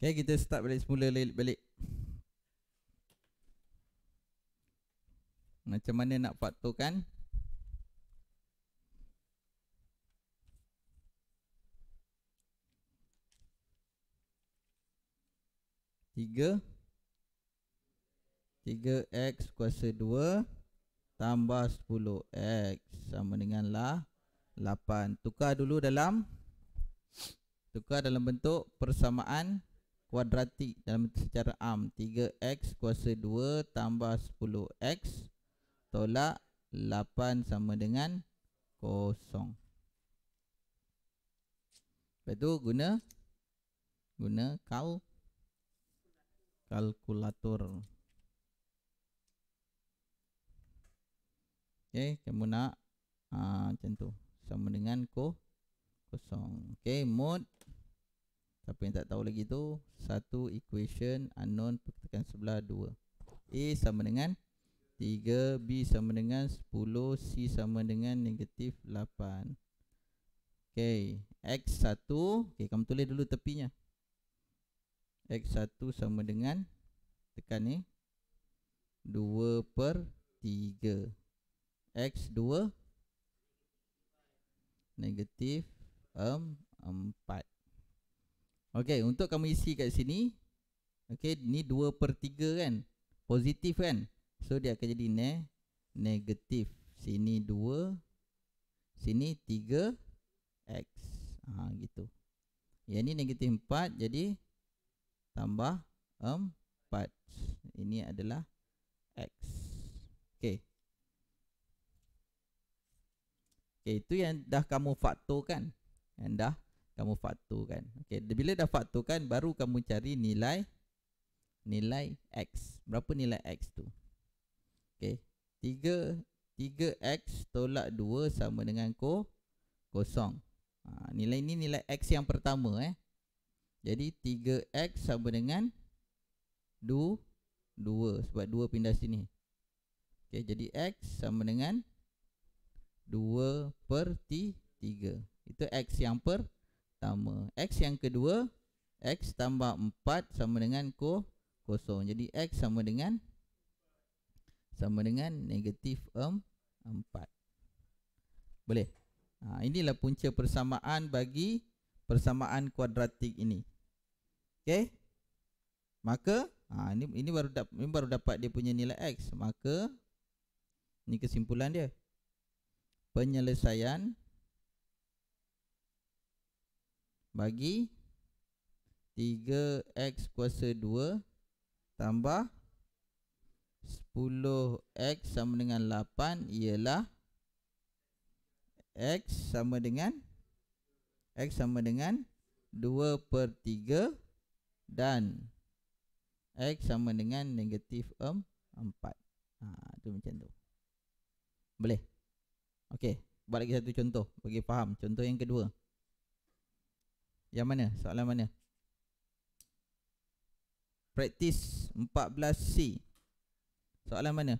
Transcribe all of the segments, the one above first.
Okay, kita start balik semula balik. Macam mana nak patuhkan? Tiga. Tiga X kuasa dua. Tambah sepuluh X. Sama dengan lah. Lapan. Tukar dulu dalam. Tukar dalam bentuk Persamaan kuadratik dalam secara am 3x kuasa 2 tambah 10x tolak 8 sama dengan kosong. Lepas tu guna guna kal kalkulator. Okey, kamu nak aa, ah, macam tu sama dengan ko kosong. Okey, mode siapa yang tak tahu lagi tu satu equation unknown tekan sebelah dua. A sama dengan 3 B sama dengan 10 C sama dengan negatif 8 Okay, X1 Okay, kamu tulis dulu tepinya X1 sama dengan tekan ni 2 per 3 X2 negatif um, 4 Okay, untuk kamu isi kat sini Okay, ni 2 per 3 kan Positif kan So, dia akan jadi ne negatif Sini 2 Sini 3 X ha, gitu Yang ni negatif 4 Jadi Tambah 4 Ini adalah X Okay Okay, itu yang dah kamu faktorkan Yang dah kamu fakturkan. Okey, bila dah fakturkan baru kamu cari nilai nilai x. Berapa nilai x tu? Okey. 3 3x tolak 2 sama dengan ko kosong. Ha, nilai ni nilai x yang pertama eh. Jadi 3x sama dengan 2 2 sebab 2 pindah sini. Okey, jadi x sama dengan 2 per t 3. Itu x yang pertama pertama X yang kedua X tambah 4 sama dengan kosong Jadi X sama dengan Sama dengan negatif um, 4 Boleh? Ha, inilah punca persamaan bagi Persamaan kuadratik ini Okay Maka ha, ini, ini, baru dap, ini baru dapat dia punya nilai X Maka Ini kesimpulan dia Penyelesaian bagi 3x kuasa 2 tambah 10x sama dengan 8 ialah x sama dengan x sama dengan 2 per 3 dan x sama dengan negatif 4 ha, tu macam tu boleh? ok, buat lagi satu contoh bagi faham, contoh yang kedua yang mana? Soalan mana? Practice 14C. Soalan mana?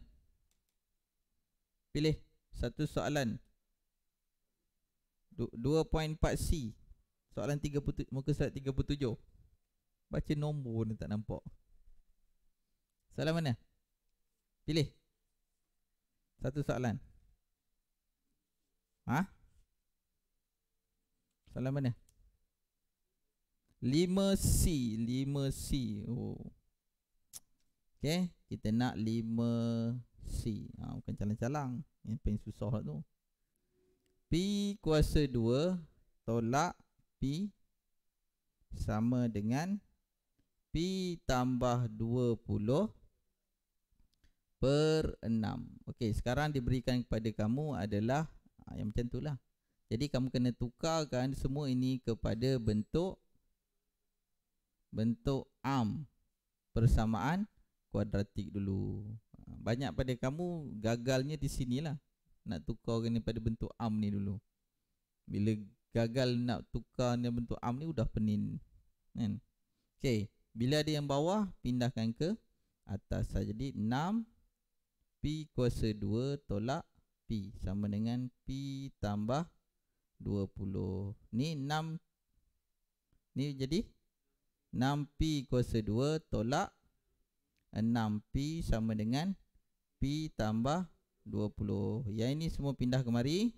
Pilih satu soalan. 2.4C. Soalan 37 muka surat 37. Baca nombor ni tak nampak. Soalan mana? Pilih. Satu soalan. Ha? Soalan mana? 5C, 5C. Oh. Okey, kita nak 5C. Ha, bukan calang-calang. Yang pen susah lah tu. P kuasa 2 tolak P sama dengan P tambah 20 per 6. Okey, sekarang diberikan kepada kamu adalah ha, yang macam tu lah. Jadi kamu kena tukarkan semua ini kepada bentuk bentuk am persamaan kuadratik dulu. Ha, banyak pada kamu gagalnya di sinilah. Nak tukar ni pada bentuk am ni dulu. Bila gagal nak tukar ni bentuk am ni sudah pening. Kan? Okey, bila ada yang bawah pindahkan ke atas saja. Jadi 6 pi kuasa 2 tolak pi sama dengan pi tambah 20. Ni 6 ni jadi 6P kuasa 2 tolak 6P sama dengan P tambah 20. Yang ini semua pindah kemari.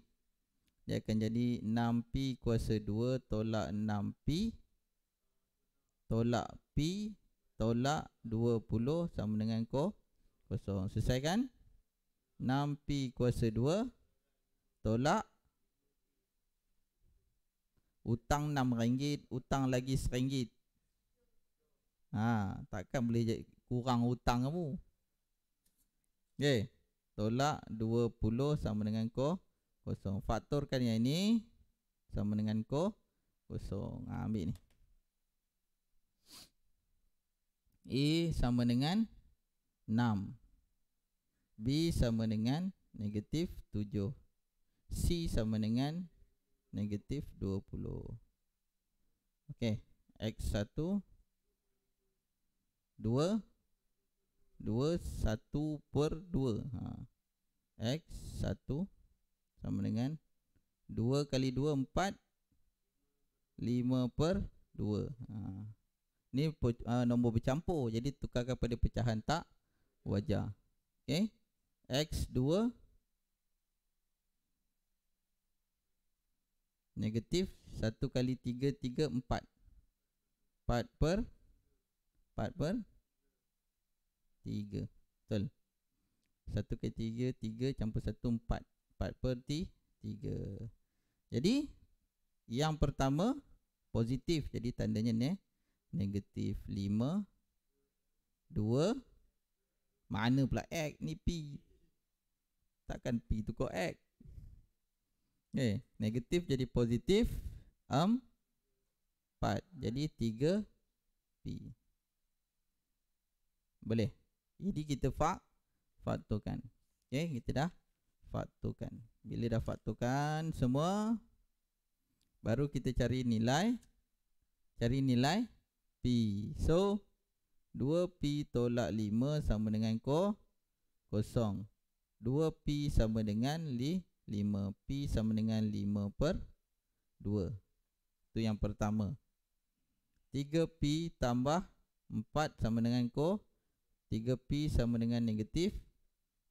Dia akan jadi 6P kuasa 2 tolak 6P tolak P tolak 20 sama dengan ko kosong. kan? 6P kuasa 2 tolak utang 6 ringgit, utang lagi 1 Ha, takkan boleh kurang hutang kamu. Okey. Tolak 20 sama dengan ko kosong. Faktorkan yang ini sama dengan ko kosong. Ha, ambil ni. A sama dengan 6. B sama dengan negatif 7. C sama dengan negatif 20. Okey. X 1 2 2 1 per 2 ha. X 1 sama dengan 2 kali 2 4 5 per 2 ha. Ni uh, nombor bercampur Jadi tukarkan pada pecahan tak wajar okay. X 2 Negatif 1 kali 3 3 4 4 per 4 per Tiga betul Satu ke tiga, tiga campur satu empat, empat per tiga. jadi yang pertama positif jadi tandanya ne negatif lima dua. mana pula x ni p takkan p tu kok x Okay, eh, negatif jadi positif um, 4 Jadi tiga P Boleh jadi kita fak faktorkan. Okey, kita dah faktorkan. Bila dah faktorkan semua baru kita cari nilai cari nilai P. So 2P tolak 5 sama dengan ko, kosong. 2P sama dengan li, 5. P sama dengan 5 per 2. Itu yang pertama. 3P tambah 4 sama dengan ko, 3P sama dengan negatif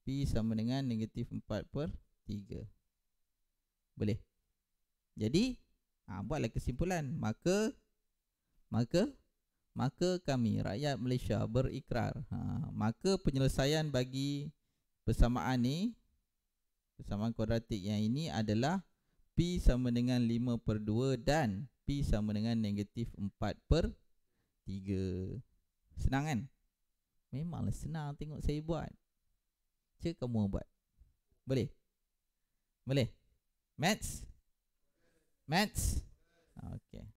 P sama dengan negatif 4 per 3 Boleh? Jadi ha, Buatlah kesimpulan Maka Maka Maka kami rakyat Malaysia berikrar ha, Maka penyelesaian bagi Persamaan ni Persamaan kuadratik yang ini adalah P sama dengan 5 per 2 dan P sama dengan negatif 4 per 3 Senang kan? Memanglah senang tengok saya buat. Cik kamu buat. Boleh? Boleh? Maths? Maths? Ah, okay.